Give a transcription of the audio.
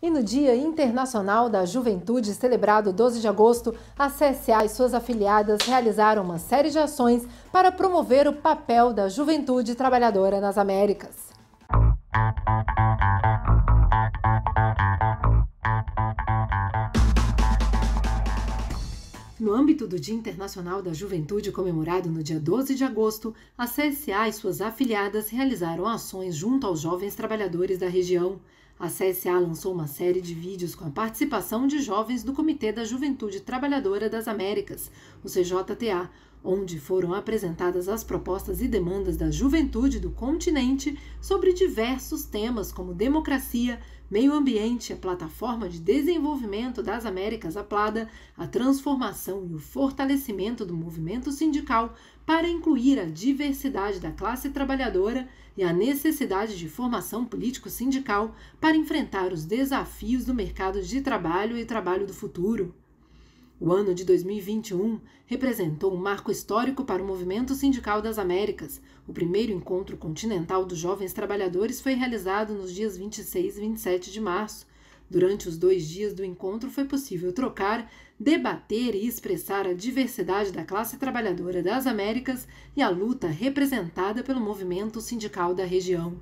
E no Dia Internacional da Juventude, celebrado 12 de agosto, a CSA e suas afiliadas realizaram uma série de ações para promover o papel da juventude trabalhadora nas Américas. No âmbito do Dia Internacional da Juventude, comemorado no dia 12 de agosto, a CSA e suas afiliadas realizaram ações junto aos jovens trabalhadores da região. A CSA lançou uma série de vídeos com a participação de jovens do Comitê da Juventude Trabalhadora das Américas, o CJTA, onde foram apresentadas as propostas e demandas da juventude do continente sobre diversos temas como democracia, meio ambiente, a plataforma de desenvolvimento das Américas, a a transformação e o fortalecimento do movimento sindical para incluir a diversidade da classe trabalhadora e a necessidade de formação político-sindical para enfrentar os desafios do mercado de trabalho e trabalho do futuro. O ano de 2021 representou um marco histórico para o movimento sindical das Américas. O primeiro encontro continental dos jovens trabalhadores foi realizado nos dias 26 e 27 de março. Durante os dois dias do encontro foi possível trocar, debater e expressar a diversidade da classe trabalhadora das Américas e a luta representada pelo movimento sindical da região.